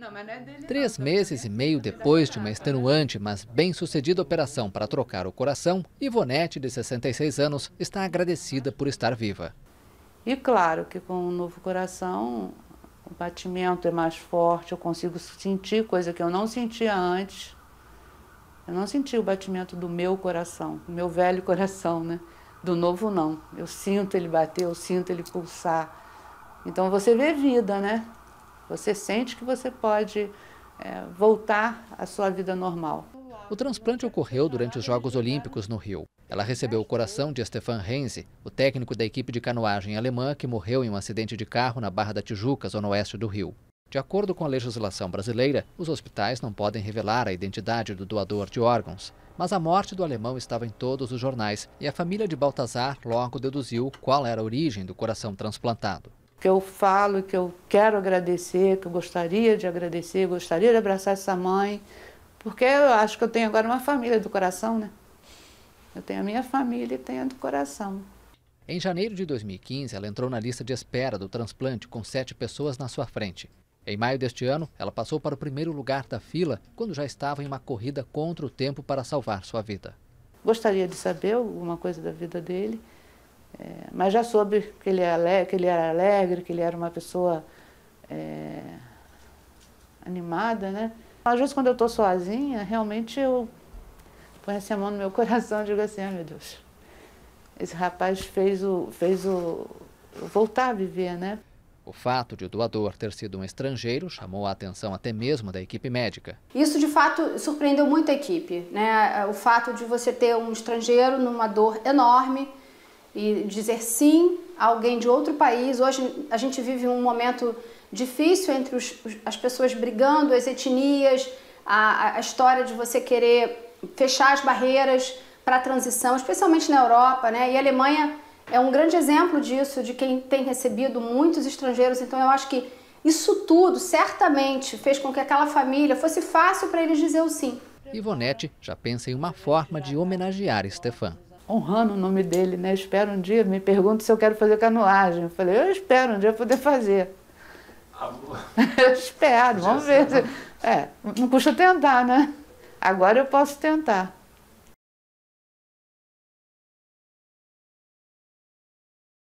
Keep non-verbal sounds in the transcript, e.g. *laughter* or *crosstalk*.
É Três é meses e meio depois de uma extenuante, mas bem-sucedida operação para trocar o coração, Ivonete, de 66 anos, está agradecida por estar viva. E claro que com o um novo coração, o batimento é mais forte, eu consigo sentir coisa que eu não sentia antes. Eu não senti o batimento do meu coração, do meu velho coração, né? Do novo, não. Eu sinto ele bater, eu sinto ele pulsar. Então você vê vida, né? Você sente que você pode é, voltar à sua vida normal. O transplante ocorreu durante os Jogos Olímpicos no Rio. Ela recebeu o coração de Stefan Renze, o técnico da equipe de canoagem alemã que morreu em um acidente de carro na Barra da Tijuca, zona oeste do Rio. De acordo com a legislação brasileira, os hospitais não podem revelar a identidade do doador de órgãos. Mas a morte do alemão estava em todos os jornais e a família de Baltazar logo deduziu qual era a origem do coração transplantado que eu falo, que eu quero agradecer, que eu gostaria de agradecer, gostaria de abraçar essa mãe, porque eu acho que eu tenho agora uma família do coração, né? Eu tenho a minha família e tenho a do coração. Em janeiro de 2015, ela entrou na lista de espera do transplante com sete pessoas na sua frente. Em maio deste ano, ela passou para o primeiro lugar da fila quando já estava em uma corrida contra o tempo para salvar sua vida. Gostaria de saber alguma coisa da vida dele. É, mas já soube que ele, é alegre, que ele, era alegre, que ele era uma pessoa é, animada, né? Às vezes, quando eu estou sozinha, realmente eu ponho assim a mão no meu *laughs* coração e digo assim: ai oh, meu Deus, esse rapaz fez o, fez o. voltar a viver, né? O fato de o doador ter sido um estrangeiro chamou a atenção até mesmo da equipe médica. Isso de fato surpreendeu muito a equipe, né? O fato de você ter um estrangeiro numa dor enorme e dizer sim a alguém de outro país. Hoje a gente vive um momento difícil entre os, as pessoas brigando, as etnias, a, a história de você querer fechar as barreiras para a transição, especialmente na Europa, né? E a Alemanha é um grande exemplo disso, de quem tem recebido muitos estrangeiros. Então eu acho que isso tudo certamente fez com que aquela família fosse fácil para eles dizer o sim. Ivonete já pensa em uma forma de homenagear Stefan honrando o nome dele, né? Espero um dia, me pergunta se eu quero fazer canoagem. Eu falei, eu espero um dia poder fazer. Ah, *laughs* eu espero, vamos ver. É, não custa tentar, né? Agora eu posso tentar.